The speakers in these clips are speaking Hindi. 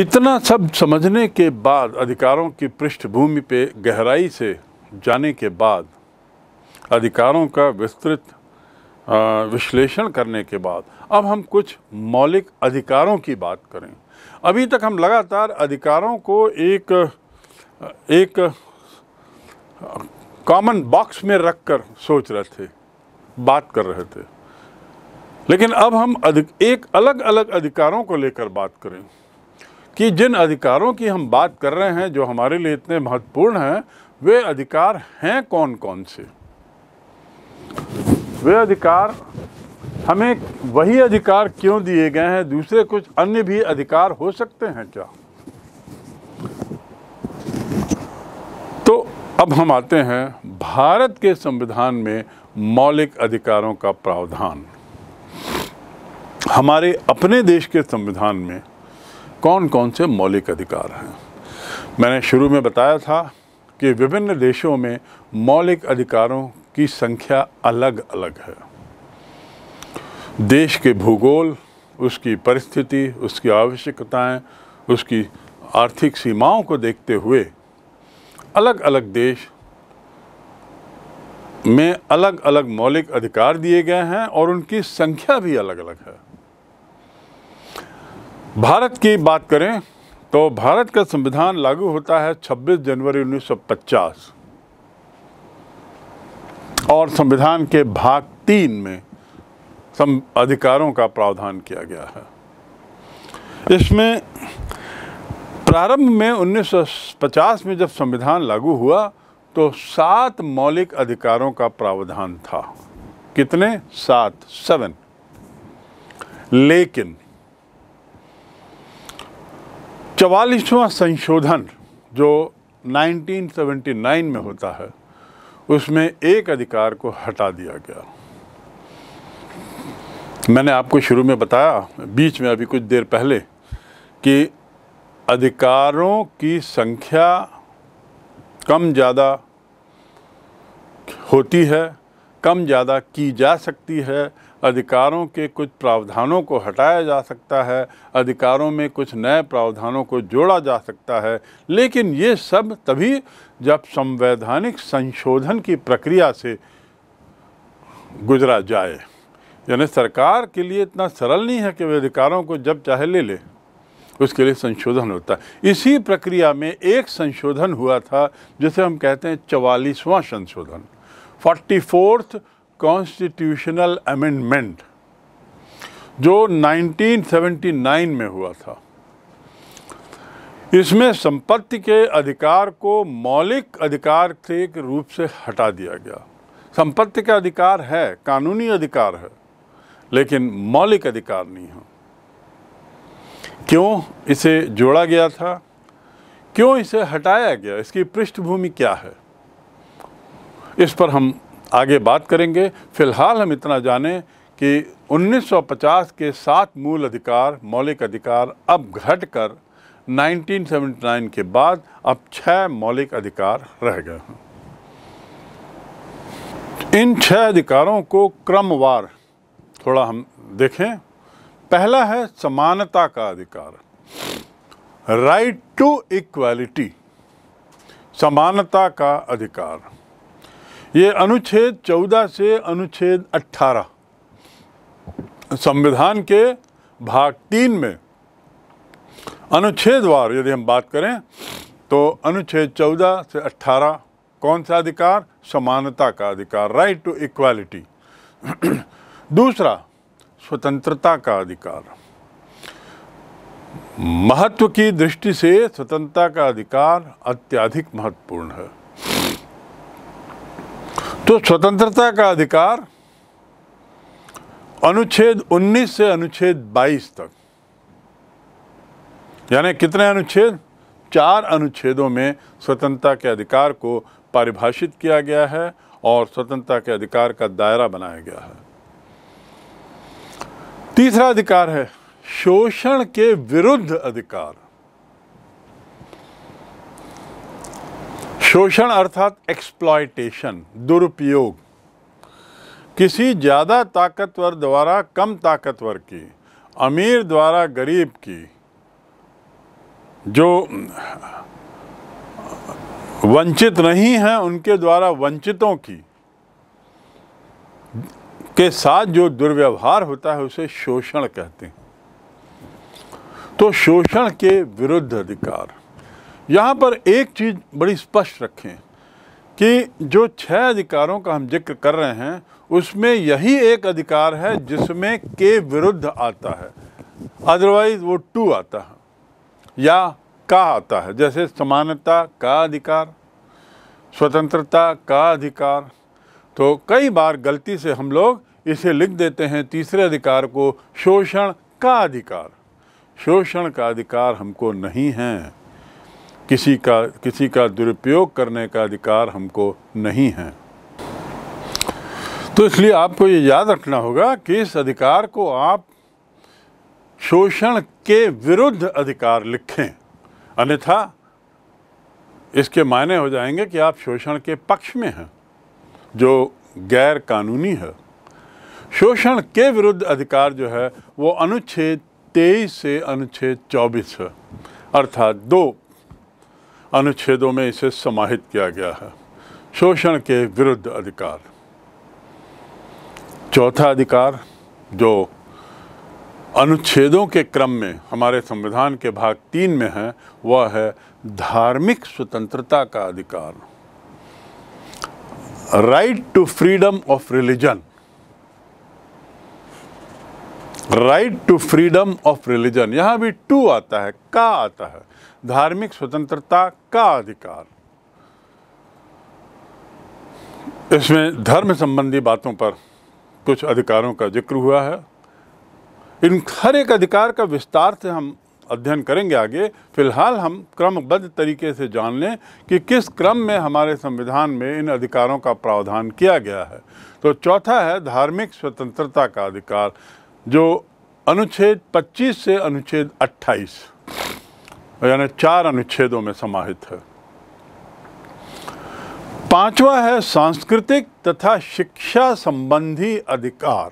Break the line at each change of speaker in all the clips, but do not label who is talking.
इतना सब समझने के बाद अधिकारों की पृष्ठभूमि पे गहराई से जाने के बाद अधिकारों का विस्तृत विश्लेषण करने के बाद अब हम कुछ मौलिक अधिकारों की बात करें अभी तक हम लगातार अधिकारों को एक एक कॉमन बॉक्स में रखकर सोच रहे थे बात कर रहे थे लेकिन अब हम अधिक एक अलग अलग अधिकारों को लेकर बात करें कि जिन अधिकारों की हम बात कर रहे हैं जो हमारे लिए इतने महत्वपूर्ण हैं वे अधिकार हैं कौन कौन से वे अधिकार हमें वही अधिकार क्यों दिए गए हैं दूसरे कुछ अन्य भी अधिकार हो सकते हैं क्या तो अब हम आते हैं भारत के संविधान में मौलिक अधिकारों का प्रावधान हमारे अपने देश के संविधान में कौन कौन से मौलिक अधिकार हैं मैंने शुरू में बताया था कि विभिन्न देशों में मौलिक अधिकारों की संख्या अलग अलग है देश के भूगोल उसकी परिस्थिति उसकी आवश्यकताएं, उसकी आर्थिक सीमाओं को देखते हुए अलग अलग देश में अलग अलग मौलिक अधिकार दिए गए हैं और उनकी संख्या भी अलग अलग है भारत की बात करें तो भारत का संविधान लागू होता है 26 जनवरी 1950 और संविधान के भाग तीन में अधिकारों का प्रावधान किया गया है इसमें प्रारंभ में 1950 में जब संविधान लागू हुआ तो सात मौलिक अधिकारों का प्रावधान था कितने सात सेवन लेकिन चवालीसवा संशोधन जो 1979 में होता है उसमें एक अधिकार को हटा दिया गया मैंने आपको शुरू में बताया बीच में अभी कुछ देर पहले कि अधिकारों की संख्या कम ज़्यादा होती है कम ज़्यादा की जा सकती है अधिकारों के कुछ प्रावधानों को हटाया जा सकता है अधिकारों में कुछ नए प्रावधानों को जोड़ा जा सकता है लेकिन ये सब तभी जब संवैधानिक संशोधन की प्रक्रिया से गुजरा जाए यानी सरकार के लिए इतना सरल नहीं है कि वे अधिकारों को जब चाहे ले ले उसके लिए संशोधन होता है इसी प्रक्रिया में एक संशोधन हुआ था जिसे हम कहते हैं चवालीसवां संशोधन फोर्टी फोर्थ कॉन्स्टिट्यूशनल अमेंडमेंट जो 1979 में हुआ था इसमें संपत्ति के अधिकार को मौलिक अधिकार के रूप से हटा दिया गया संपत्ति का अधिकार है कानूनी अधिकार है लेकिन मौलिक अधिकार नहीं है क्यों इसे जोड़ा गया था क्यों इसे हटाया गया इसकी पृष्ठभूमि क्या है इस पर हम आगे बात करेंगे फ़िलहाल हम इतना जानें कि 1950 के सात मूल अधिकार मौलिक अधिकार अब घटकर 1979 के बाद अब छः मौलिक अधिकार रह गए हैं इन छह अधिकारों को क्रमवार थोड़ा हम देखें पहला है समानता का अधिकार राइट टू इक्वालिटी समानता का अधिकार ये अनुच्छेद 14 से अनुच्छेद 18 संविधान के भाग तीन में अनुच्छेदवार यदि हम बात करें तो अनुच्छेद 14 से 18 कौन सा अधिकार समानता का अधिकार राइट टू इक्वालिटी दूसरा स्वतंत्रता का अधिकार महत्व की दृष्टि से स्वतंत्रता का अधिकार अत्यधिक महत्वपूर्ण है तो स्वतंत्रता का अधिकार अनुच्छेद 19 से अनुच्छेद 22 तक यानी कितने अनुच्छेद चार अनुच्छेदों में स्वतंत्रता के अधिकार को परिभाषित किया गया है और स्वतंत्रता के अधिकार का दायरा बनाया गया है तीसरा अधिकार है शोषण के विरुद्ध अधिकार शोषण अर्थात एक्सप्लॉयटेशन दुरुपयोग किसी ज़्यादा ताकतवर द्वारा कम ताकतवर की अमीर द्वारा गरीब की जो वंचित नहीं हैं उनके द्वारा वंचितों की के साथ जो दुर्व्यवहार होता है उसे शोषण कहते हैं तो शोषण के विरुद्ध अधिकार यहाँ पर एक चीज़ बड़ी स्पष्ट रखें कि जो छह अधिकारों का हम जिक्र कर रहे हैं उसमें यही एक अधिकार है जिसमें के विरुद्ध आता है अदरवाइज वो टू आता है या का आता है जैसे समानता का अधिकार स्वतंत्रता का अधिकार तो कई बार गलती से हम लोग इसे लिख देते हैं तीसरे अधिकार को शोषण का अधिकार शोषण का अधिकार हमको नहीं है किसी का किसी का दुरुपयोग करने का अधिकार हमको नहीं है तो इसलिए आपको ये याद रखना होगा कि इस अधिकार को आप शोषण के विरुद्ध अधिकार लिखें अन्यथा इसके मायने हो जाएंगे कि आप शोषण के पक्ष में हैं जो गैर कानूनी है शोषण के विरुद्ध अधिकार जो है वो अनुच्छेद तेईस से अनुच्छेद चौबीस है अर्थात दो अनुच्छेदों में इसे समाहित किया गया है शोषण के विरुद्ध अधिकार चौथा अधिकार जो अनुच्छेदों के क्रम में हमारे संविधान के भाग तीन में है वह है धार्मिक स्वतंत्रता का अधिकार right to freedom of religion right to freedom of religion यहां भी टू आता है का आता है धार्मिक स्वतंत्रता का अधिकार इसमें धर्म संबंधी बातों पर कुछ अधिकारों का जिक्र हुआ है इन हर एक अधिकार का विस्तार से हम अध्ययन करेंगे आगे फिलहाल हम क्रमबद्ध तरीके से जान लें कि किस क्रम में हमारे संविधान में इन अधिकारों का प्रावधान किया गया है तो चौथा है धार्मिक स्वतंत्रता का अधिकार जो अनुच्छेद 25 से अनुच्छेद 28 यानी चार अनुच्छेदों में समाहित है पांचवा है सांस्कृतिक तथा शिक्षा संबंधी अधिकार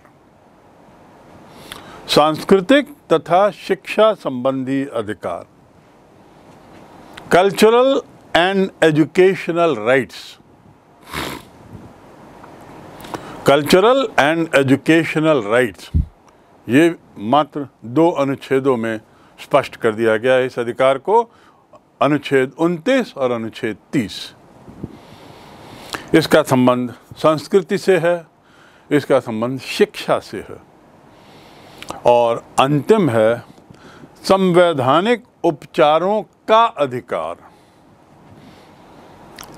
सांस्कृतिक तथा शिक्षा संबंधी अधिकार cultural and educational rights cultural and educational rights ये मात्र दो अनुच्छेदों में स्पष्ट कर दिया गया है इस अधिकार को अनुच्छेद 29 और अनुच्छेद 30 इसका संबंध संस्कृति से है इसका संबंध शिक्षा से है और अंतिम है संवैधानिक उपचारों का अधिकार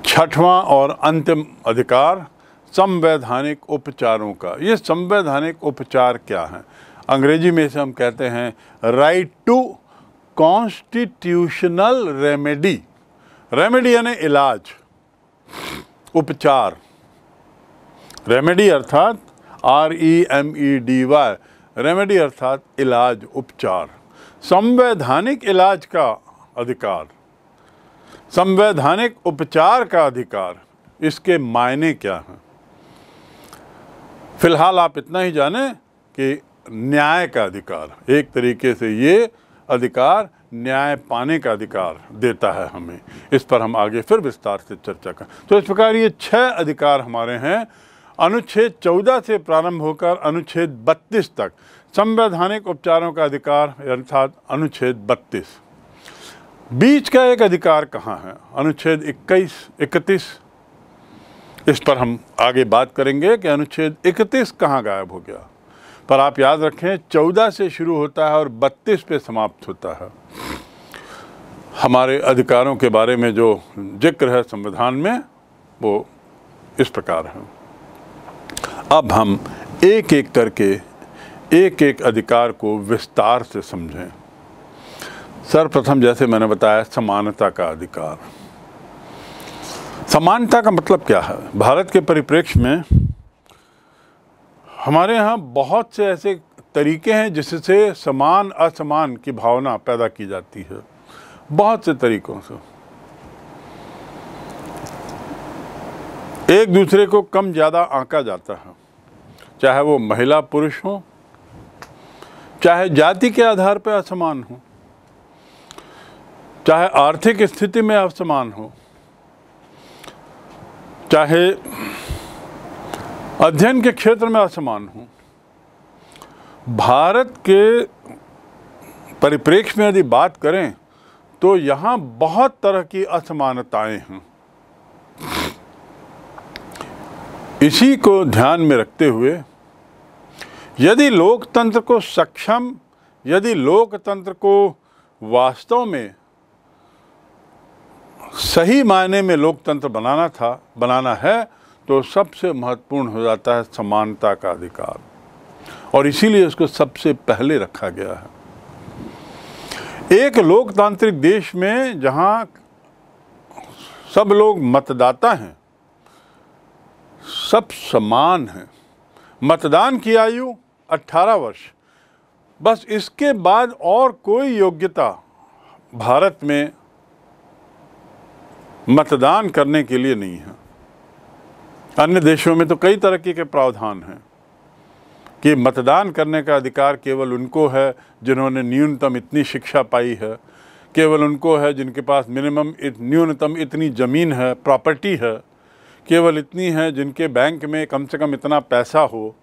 छठवां और अंतिम अधिकार संवैधानिक उपचारों का ये संवैधानिक उपचार क्या हैं अंग्रेजी में से हम कहते हैं right to constitutional remedy remedy यानी इलाज उपचार रेमेडी अर्थात R E M E D Y remedy अर्थात इलाज उपचार संवैधानिक इलाज का अधिकार संवैधानिक उपचार का अधिकार इसके मायने क्या हैं फिलहाल आप इतना ही जानें कि न्याय का अधिकार एक तरीके से ये अधिकार न्याय पाने का अधिकार देता है हमें इस पर हम आगे फिर विस्तार से चर्चा करें तो इस प्रकार ये छह अधिकार हमारे हैं अनुच्छेद चौदह से प्रारंभ होकर अनुच्छेद बत्तीस तक संवैधानिक उपचारों का अधिकार अर्थात अनुच्छेद बत्तीस बीच का एक अधिकार कहाँ है अनुच्छेद इक्कीस इकतीस इस पर हम आगे बात करेंगे कि अनुच्छेद इकतीस कहाँ गायब हो गया पर आप याद रखें चौदह से शुरू होता है और बत्तीस पे समाप्त होता है हमारे अधिकारों के बारे में जो जिक्र है संविधान में वो इस प्रकार है अब हम एक एक करके एक एक अधिकार को विस्तार से समझें सर्वप्रथम जैसे मैंने बताया समानता का अधिकार समानता का मतलब क्या है भारत के परिप्रेक्ष्य में हमारे यहाँ बहुत से ऐसे तरीके हैं जिससे समान असमान की भावना पैदा की जाती है बहुत से तरीकों से एक दूसरे को कम ज़्यादा आंका जाता है चाहे वो महिला पुरुष हो चाहे जाति के आधार पर असमान हो चाहे आर्थिक स्थिति में असमान हो चाहे अध्ययन के क्षेत्र में असमान हूँ भारत के परिप्रेक्ष्य में यदि बात करें तो यहाँ बहुत तरह की असमानताएं हैं इसी को ध्यान में रखते हुए यदि लोकतंत्र को सक्षम यदि लोकतंत्र को वास्तव में सही मायने में लोकतंत्र बनाना था बनाना है तो सबसे महत्वपूर्ण हो जाता है समानता का अधिकार और इसीलिए उसको सबसे पहले रखा गया है एक लोकतांत्रिक देश में जहां सब लोग मतदाता हैं सब समान हैं मतदान की आयु 18 वर्ष बस इसके बाद और कोई योग्यता भारत में मतदान करने के लिए नहीं है अन्य देशों में तो कई तरक्की के प्रावधान हैं कि मतदान करने का अधिकार केवल उनको है जिन्होंने न्यूनतम इतनी शिक्षा पाई है केवल उनको है जिनके पास मिनिमम इत, न्यूनतम इतनी ज़मीन है प्रॉपर्टी है केवल इतनी है जिनके बैंक में कम से कम इतना पैसा हो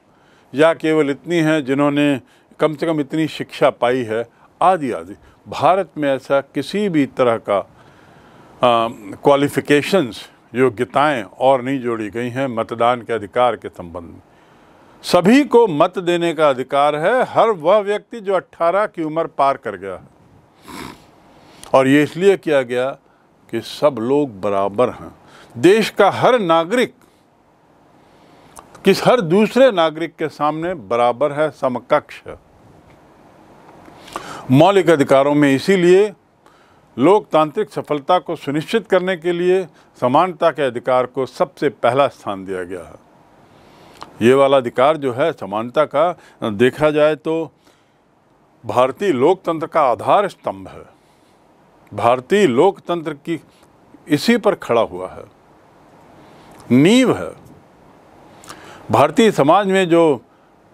या केवल इतनी है जिन्होंने कम से कम इतनी शिक्षा पाई है आदि आदि भारत में ऐसा किसी भी तरह का क्वालिफ़िकेशंस योग्यताएं और नहीं जोड़ी गई हैं मतदान के अधिकार के संबंध में सभी को मत देने का अधिकार है हर वह व्यक्ति जो 18 की उम्र पार कर गया है और ये इसलिए किया गया कि सब लोग बराबर हैं देश का हर नागरिक किस हर दूसरे नागरिक के सामने बराबर है समकक्ष है मौलिक अधिकारों में इसीलिए लोकतांत्रिक सफलता को सुनिश्चित करने के लिए समानता के अधिकार को सबसे पहला स्थान दिया गया है ये वाला अधिकार जो है समानता का देखा जाए तो भारतीय लोकतंत्र का आधार स्तंभ है भारतीय लोकतंत्र की इसी पर खड़ा हुआ है नींव है भारतीय समाज में जो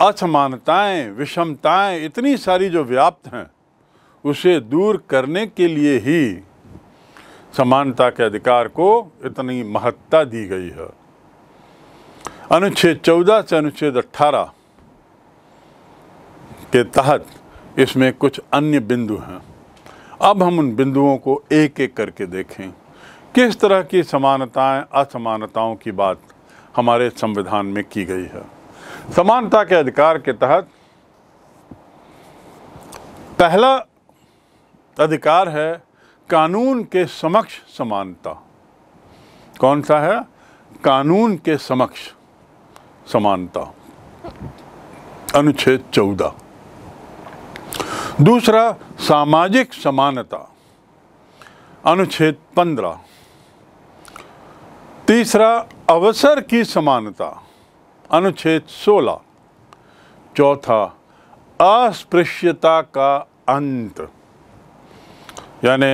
असमानताएं विषमताएं इतनी सारी जो व्याप्त हैं उसे दूर करने के लिए ही समानता के अधिकार को इतनी महत्ता दी गई है अनुच्छेद 14 से अनुच्छेद 18 के तहत इसमें कुछ अन्य बिंदु हैं अब हम उन बिंदुओं को एक एक करके देखें किस तरह की समानताएं असमानताओं की बात हमारे संविधान में की गई है समानता के अधिकार के तहत पहला अधिकार है कानून के समक्ष समानता कौन सा है कानून के समक्ष समानता अनुच्छेद चौदह दूसरा सामाजिक समानता अनुच्छेद पंद्रह तीसरा अवसर की समानता अनुच्छेद सोलह चौथा अस्पृश्यता का अंत यानि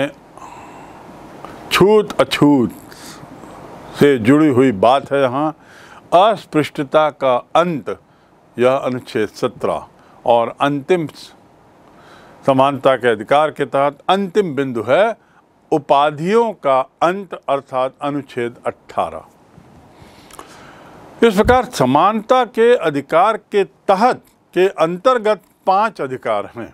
छूत अछूत से जुड़ी हुई बात है यहाँ अस्पृष्टता का अंत यह अनुच्छेद सत्रह और अंतिम समानता के अधिकार के तहत अंतिम बिंदु है उपाधियों का अंत अर्थात अनुच्छेद अट्ठारह इस प्रकार समानता के अधिकार के तहत के अंतर्गत पांच अधिकार हैं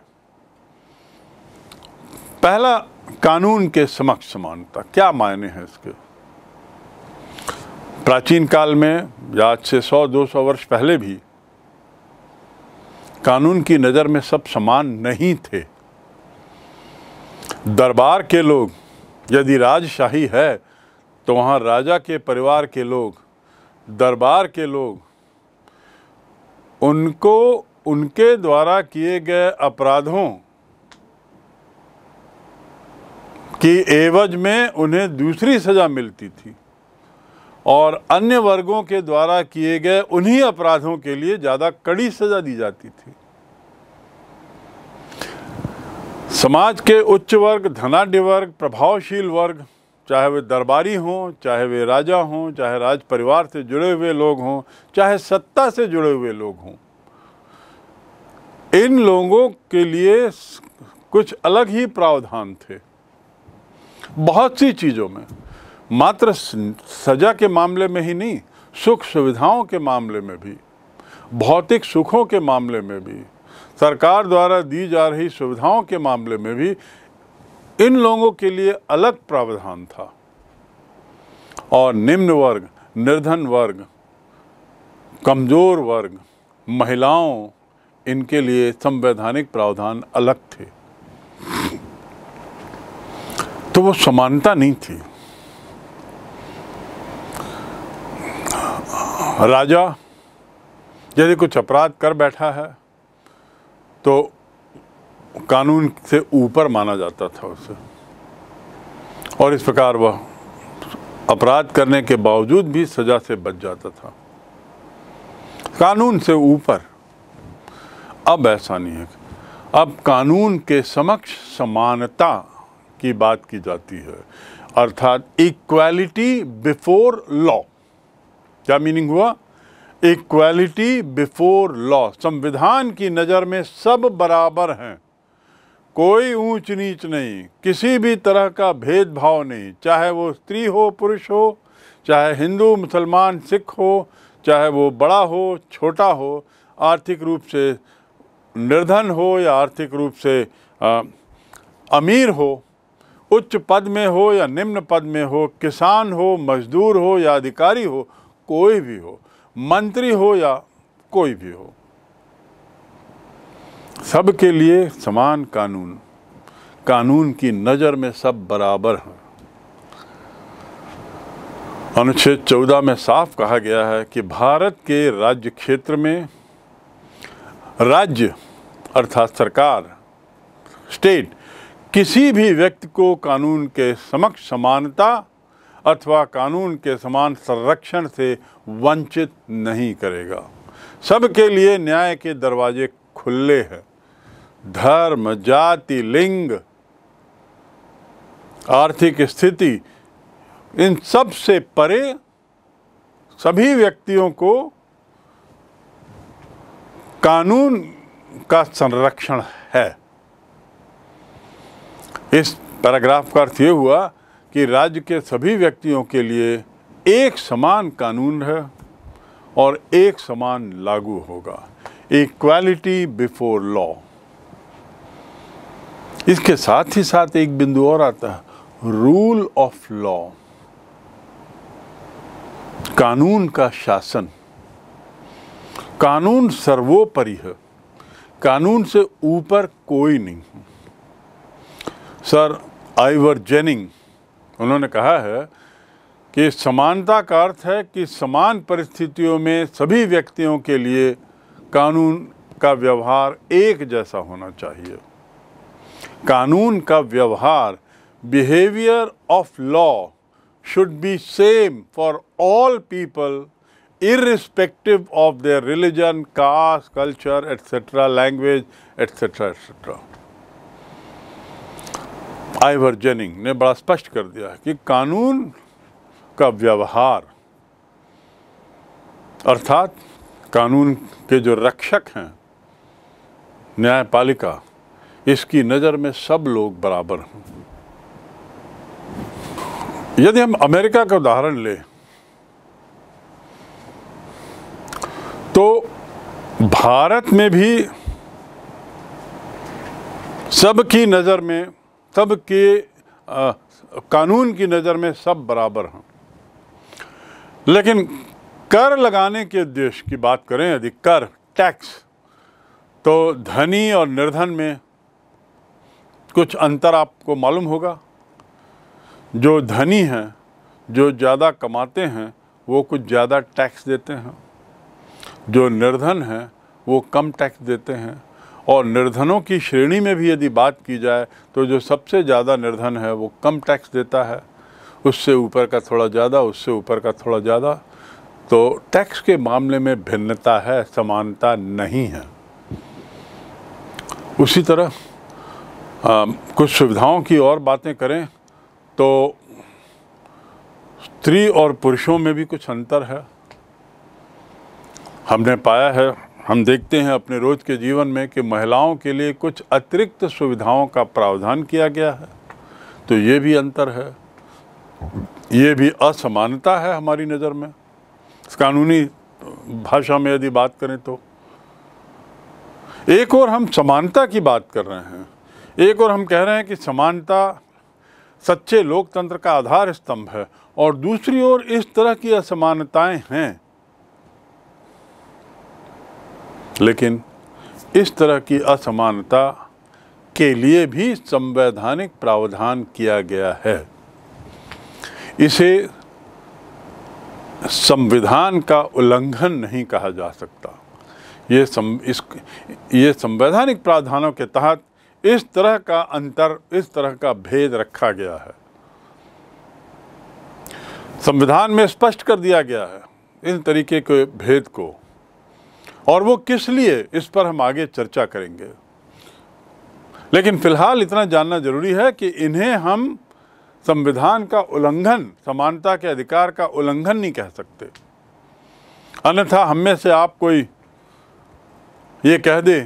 पहला कानून के समक्ष समानता क्या मायने हैं इसके प्राचीन काल में या आज से 100-200 वर्ष पहले भी कानून की नज़र में सब समान नहीं थे दरबार के लोग यदि राजशाही है तो वहाँ राजा के परिवार के लोग दरबार के लोग उनको उनके द्वारा किए गए अपराधों कि एवज में उन्हें दूसरी सज़ा मिलती थी और अन्य वर्गों के द्वारा किए गए उन्हीं अपराधों के लिए ज़्यादा कड़ी सज़ा दी जाती थी समाज के उच्च वर्ग धनाढ़ वर्ग प्रभावशील वर्ग चाहे वे दरबारी हों चाहे वे राजा हों चाहे राज परिवार से जुड़े हुए लोग हों चाहे सत्ता से जुड़े हुए लोग हों इन लोगों के लिए कुछ अलग ही प्रावधान थे बहुत सी चीज़ों में मात्र सजा के मामले में ही नहीं सुख सुविधाओं के मामले में भी भौतिक सुखों के मामले में भी सरकार द्वारा दी जा रही सुविधाओं के मामले में भी इन लोगों के लिए अलग प्रावधान था और निम्न वर्ग निर्धन वर्ग कमज़ोर वर्ग महिलाओं इनके लिए संवैधानिक प्रावधान अलग थे तो वो समानता नहीं थी राजा यदि कुछ अपराध कर बैठा है तो कानून से ऊपर माना जाता था उसे और इस प्रकार वह अपराध करने के बावजूद भी सजा से बच जाता था कानून से ऊपर अब ऐसा नहीं है अब कानून के समक्ष समानता की बात की जाती है अर्थात इक्वालिटी बिफोर लॉ क्या मीनिंग हुआ इक्वालिटी बिफोर लॉ संविधान की नज़र में सब बराबर हैं कोई ऊंच नीच नहीं किसी भी तरह का भेदभाव नहीं चाहे वो स्त्री हो पुरुष हो चाहे हिंदू मुसलमान सिख हो चाहे वो बड़ा हो छोटा हो आर्थिक रूप से निर्धन हो या आर्थिक रूप से आ, अमीर हो उच्च पद में हो या निम्न पद में हो किसान हो मजदूर हो या अधिकारी हो कोई भी हो मंत्री हो या कोई भी हो सबके लिए समान कानून कानून की नज़र में सब बराबर हैं अनुच्छेद चौदह में साफ कहा गया है कि भारत के राज्य क्षेत्र में राज्य अर्थात सरकार स्टेट किसी भी व्यक्ति को कानून के समक्ष समानता अथवा कानून के समान संरक्षण से वंचित नहीं करेगा सबके लिए न्याय के दरवाजे खुले हैं धर्म जाति लिंग आर्थिक स्थिति इन सब से परे सभी व्यक्तियों को कानून का संरक्षण है इस पैराग्राफ का अर्थ ये हुआ कि राज्य के सभी व्यक्तियों के लिए एक समान कानून है और एक समान लागू होगा इक्वालिटी बिफोर लॉ इसके साथ ही साथ एक बिंदु और आता है रूल ऑफ लॉ कानून का शासन कानून सर्वोपरि है कानून से ऊपर कोई नहीं सर आईवर जेनिंग उन्होंने कहा है कि समानता का अर्थ है कि समान परिस्थितियों में सभी व्यक्तियों के लिए कानून का व्यवहार एक जैसा होना चाहिए कानून का व्यवहार behaviour of law should be same for all people irrespective of their religion caste culture etcetera language etcetera etcetera Ivor Jennings ने बड़ा स्पष्ट कर दिया कि कानून का व्यवहार अर्थात कानून के जो रक्षक हैं न्यायपालिका इसकी नज़र में सब लोग बराबर हैं यदि हम अमेरिका का उदाहरण लें तो भारत में भी सबकी नज़र में आ, कानून की नज़र में सब बराबर हैं लेकिन कर लगाने के उद्देश्य की बात करें यदि कर टैक्स तो धनी और निर्धन में कुछ अंतर आपको मालूम होगा जो धनी हैं जो ज़्यादा कमाते हैं वो कुछ ज़्यादा टैक्स देते हैं जो निर्धन हैं वो कम टैक्स देते हैं और निर्धनों की श्रेणी में भी यदि बात की जाए तो जो सबसे ज़्यादा निर्धन है वो कम टैक्स देता है उससे ऊपर का थोड़ा ज़्यादा उससे ऊपर का थोड़ा ज़्यादा तो टैक्स के मामले में भिन्नता है समानता नहीं है उसी तरह आ, कुछ सुविधाओं की और बातें करें तो स्त्री और पुरुषों में भी कुछ अंतर है हमने पाया है हम देखते हैं अपने रोज के जीवन में कि महिलाओं के लिए कुछ अतिरिक्त सुविधाओं का प्रावधान किया गया है तो ये भी अंतर है ये भी असमानता है हमारी नज़र में कानूनी भाषा में यदि बात करें तो एक और हम समानता की बात कर रहे हैं एक और हम कह रहे हैं कि समानता सच्चे लोकतंत्र का आधार स्तंभ है और दूसरी ओर इस तरह की असमानताएं हैं लेकिन इस तरह की असमानता के लिए भी संवैधानिक प्रावधान किया गया है इसे संविधान का उल्लंघन नहीं कहा जा सकता ये सम इस ये संवैधानिक प्रावधानों के तहत इस तरह का अंतर इस तरह का भेद रखा गया है संविधान में स्पष्ट कर दिया गया है इन तरीके के भेद को और वो किस लिए इस पर हम आगे चर्चा करेंगे लेकिन फिलहाल इतना जानना जरूरी है कि इन्हें हम संविधान का उल्लंघन समानता के अधिकार का उल्लंघन नहीं कह सकते अन्यथा हम में से आप कोई ये कह दे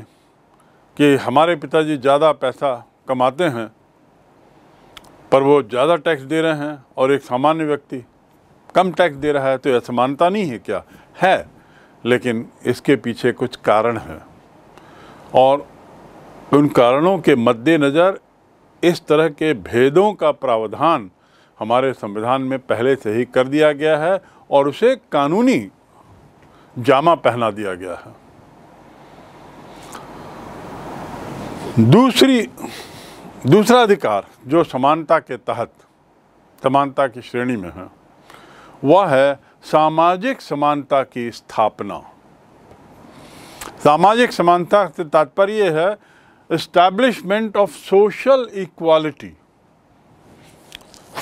कि हमारे पिताजी ज़्यादा पैसा कमाते हैं पर वो ज़्यादा टैक्स दे रहे हैं और एक सामान्य व्यक्ति कम टैक्स दे रहा है तो असमानता नहीं है क्या है लेकिन इसके पीछे कुछ कारण हैं और उन कारणों के मद्देनज़र इस तरह के भेदों का प्रावधान हमारे संविधान में पहले से ही कर दिया गया है और उसे कानूनी जामा पहना दिया गया है दूसरी दूसरा अधिकार जो समानता के तहत समानता की श्रेणी में है वह है सामाजिक समानता की स्थापना सामाजिक समानता से तात्पर्य है establishment of social equality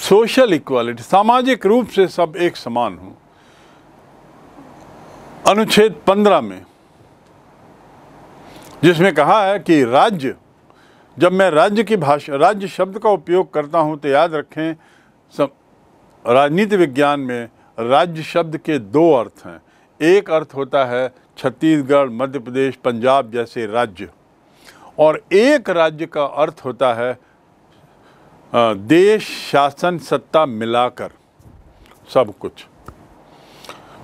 social equality सामाजिक रूप से सब एक समान हो अनुच्छेद पंद्रह में जिसमें कहा है कि राज्य जब मैं राज्य की भाषा राज्य शब्द का उपयोग करता हूं तो याद रखें सब राजनीति विज्ञान में राज्य शब्द के दो अर्थ हैं एक अर्थ होता है छत्तीसगढ़ मध्य प्रदेश पंजाब जैसे राज्य और एक राज्य का अर्थ होता है देश शासन सत्ता मिलाकर सब कुछ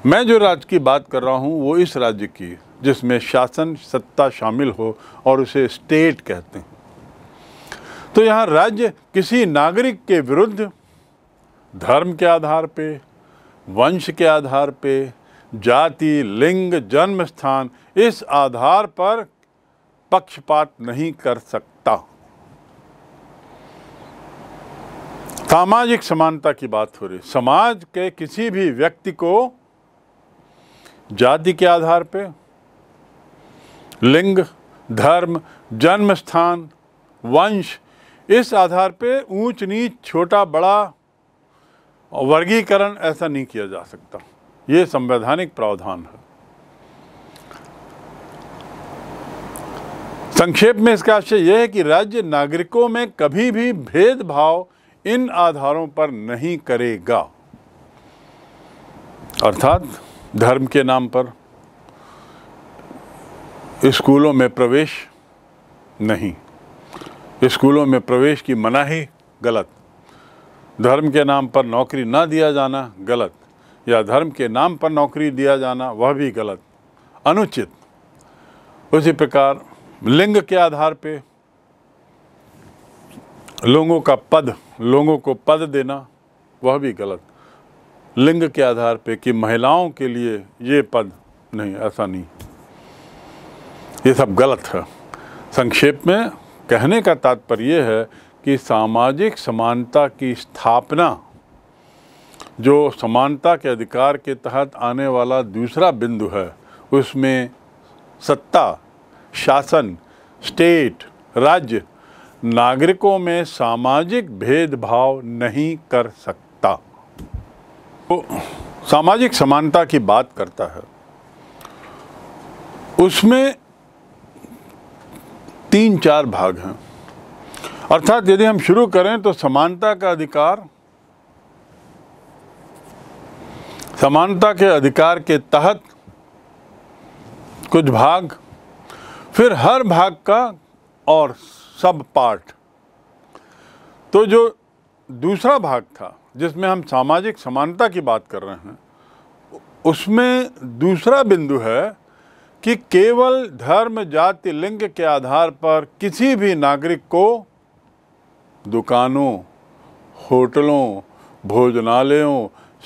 मैं जो राज्य की बात कर रहा हूँ वो इस राज्य की जिसमें शासन सत्ता शामिल हो और उसे स्टेट कहते हैं तो यहाँ राज्य किसी नागरिक के विरुद्ध धर्म के आधार पे वंश के आधार पे जाति लिंग जन्म स्थान इस आधार पर पक्षपात नहीं कर सकता सामाजिक समानता की बात हो रही समाज के किसी भी व्यक्ति को जाति के आधार पे लिंग धर्म जन्म स्थान वंश इस आधार पे ऊंच नीच छोटा बड़ा वर्गीकरण ऐसा नहीं किया जा सकता ये संवैधानिक प्रावधान है संक्षेप में इसका आशय यह है कि राज्य नागरिकों में कभी भी भेदभाव इन आधारों पर नहीं करेगा अर्थात धर्म के नाम पर स्कूलों में प्रवेश नहीं स्कूलों में प्रवेश की मनाही गलत धर्म के नाम पर नौकरी ना दिया जाना गलत या धर्म के नाम पर नौकरी दिया जाना वह भी गलत अनुचित उसी प्रकार लिंग के आधार पे लोगों का पद लोगों को पद देना वह भी गलत लिंग के आधार पे कि महिलाओं के लिए ये पद नहीं ऐसा नहीं ये सब गलत है संक्षेप में कहने का तात्पर्य है कि सामाजिक समानता की स्थापना जो समानता के अधिकार के तहत आने वाला दूसरा बिंदु है उसमें सत्ता शासन स्टेट राज्य नागरिकों में सामाजिक भेदभाव नहीं कर सकता तो सामाजिक समानता की बात करता है उसमें तीन चार भाग हैं अर्थात यदि हम शुरू करें तो समानता का अधिकार समानता के अधिकार के तहत कुछ भाग फिर हर भाग का और सब पार्ट तो जो दूसरा भाग था जिसमें हम सामाजिक समानता की बात कर रहे हैं उसमें दूसरा बिंदु है कि केवल धर्म जाति लिंग के आधार पर किसी भी नागरिक को दुकानों होटलों भोजनालयों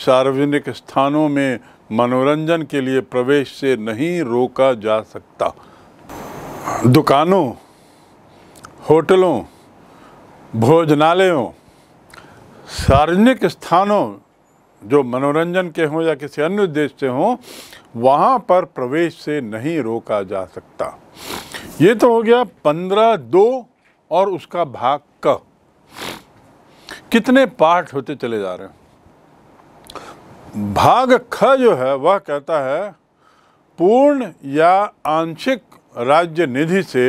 सार्वजनिक स्थानों में मनोरंजन के लिए प्रवेश से नहीं रोका जा सकता दुकानों होटलों भोजनालयों सार्वजनिक स्थानों जो मनोरंजन के हों या किसी अन्य उद्देश्य से हों वहाँ पर प्रवेश से नहीं रोका जा सकता ये तो हो गया पंद्रह दो और उसका भाग क कितने पार्ट होते चले जा रहे हैं भाग ख जो है वह कहता है पूर्ण या आंशिक राज्य निधि से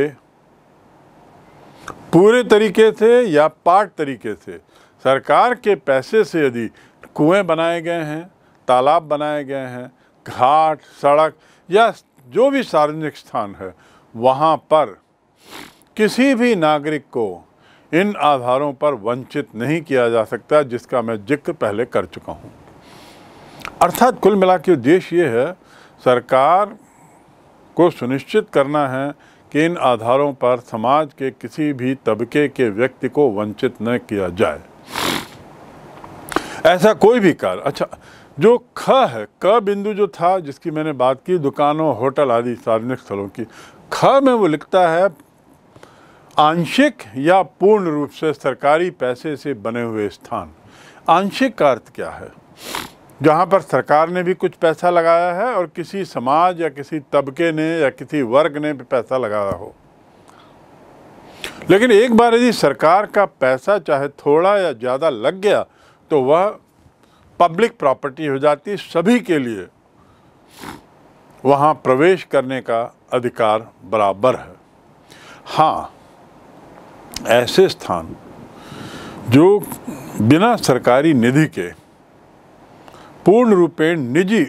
पूरे तरीके से या पार्ट तरीके से सरकार के पैसे से यदि कुएं बनाए गए हैं तालाब बनाए गए हैं घाट सड़क या जो भी सार्वजनिक स्थान है वहाँ पर किसी भी नागरिक को इन आधारों पर वंचित नहीं किया जा सकता जिसका मैं जिक्र पहले कर चुका हूँ अर्थात कुल मिला के उद्देश्य ये है सरकार को सुनिश्चित करना है कि इन आधारों पर समाज के किसी भी तबके के व्यक्ति को वंचित न किया जाए ऐसा कोई भी कार्य अच्छा जो ख है क बिंदु जो था जिसकी मैंने बात की दुकानों होटल आदि सार्वजनिक स्थलों की ख में वो लिखता है आंशिक या पूर्ण रूप से सरकारी पैसे से बने हुए स्थान आंशिक का अर्थ क्या है जहाँ पर सरकार ने भी कुछ पैसा लगाया है और किसी समाज या किसी तबके ने या किसी वर्ग ने भी पैसा लगाया हो लेकिन एक बार यदि सरकार का पैसा चाहे थोड़ा या ज़्यादा लग गया तो वह पब्लिक प्रॉपर्टी हो जाती सभी के लिए वहाँ प्रवेश करने का अधिकार बराबर है हाँ ऐसे स्थान जो बिना सरकारी निधि के पूर्ण रूपेण निजी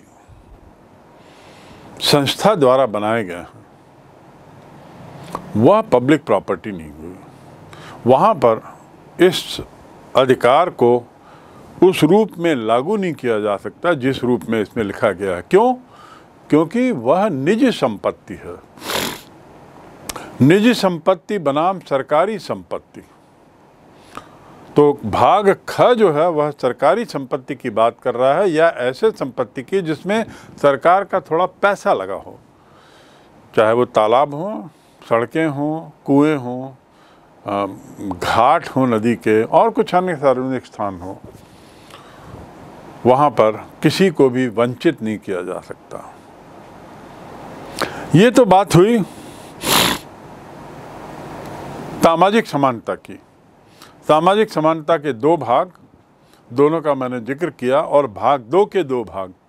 संस्था द्वारा बनाए गए हैं वह पब्लिक प्रॉपर्टी नहीं हुई वहाँ पर इस अधिकार को उस रूप में लागू नहीं किया जा सकता जिस रूप में इसमें लिखा गया है क्यों क्योंकि वह निजी संपत्ति है निजी संपत्ति बनाम सरकारी संपत्ति तो भाग ख जो है वह सरकारी संपत्ति की बात कर रहा है या ऐसे संपत्ति की जिसमें सरकार का थोड़ा पैसा लगा हो चाहे वो तालाब हो सड़कें हों कुएं हों घाट हो नदी के और कुछ अन्य सार्वजनिक स्थान हो वहाँ पर किसी को भी वंचित नहीं किया जा सकता ये तो बात हुई सामाजिक समानता की सामाजिक समानता के दो भाग दोनों का मैंने जिक्र किया और भाग दो के दो भाग